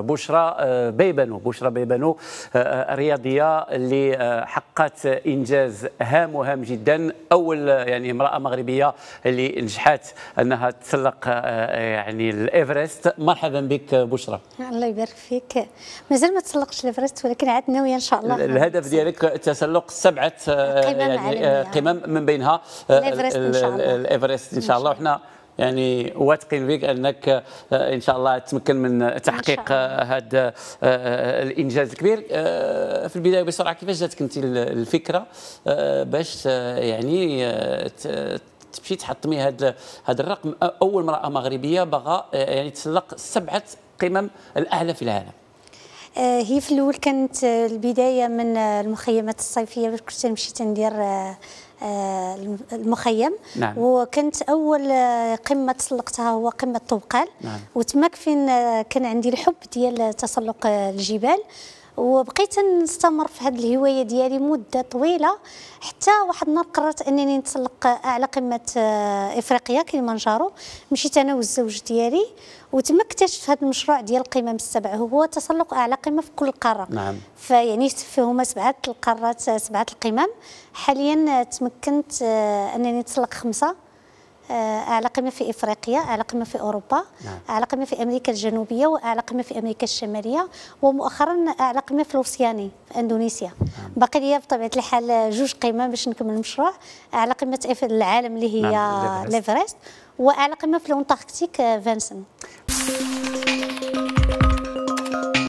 بشرى آه، بيبانو بشرى بيبانو الرياضيه آه، آه، اللي حققت انجاز هام وهام جدا اول يعني امراه مغربيه اللي نجحت انها تسلق يعني الايفرست مرحبا بك بشرى الله يبارك فيك مازال ما تسلقش الايفرست ولكن عاد ناويه ان شاء الله الهدف ديالك تسلق سبعه قمم يعني قمم من بينها الايفرست ان شاء الله الايفرست ان شاء الله وحنا يعني واثقين بك انك آه، ان شاء الله تمكن من تحقيق آه، هذا آه، الانجاز الكبير في البدايه بسرعه كيفاش جاتك انت الفكره باش يعني تمشي تحطمي هذا هذا الرقم اول امراه مغربيه بغى يعني تسلق سبعه قمم الاعلى في العالم هي في الاول كانت البدايه من المخيمات الصيفيه باش كنت مشيت تندير آه، المخيم نعم. وكنت اول آه، قمه تسلقتها هو قمه طوقال نعم. وتماك فين آه، كان عندي الحب ديال تسلق الجبال وبقيت نستمر في هذه الهوايه ديالي مده طويله حتى واحد النهار قررت انني نتسلق اعلى قمه آه، افريقيا نجارو مشيت انا والزوج ديالي وتما اكتشفت هذا المشروع ديال القمم السبع هو تسلق اعلى قمه في كل قاره نعم فيعني فيهما سبعه القارات آه، سبعه القمم حاليا آه، تمكنت انني نتسلق خمسه آه، أعلى قمة في إفريقيا أعلى قمة في أوروبا نعم. أعلى قمة في أمريكا الجنوبية وأعلى قمة في أمريكا الشمالية ومؤخرا أعلى قمة في الأوسياني في أندونيسيا نعم. باقي ليا بطبيعة الحال جوج قيمه باش نكمل المشروع أعلى قمة العالم اللي هي نعم. ليفرست وأعلى قمة في الأنتاركتيك آه، فانسن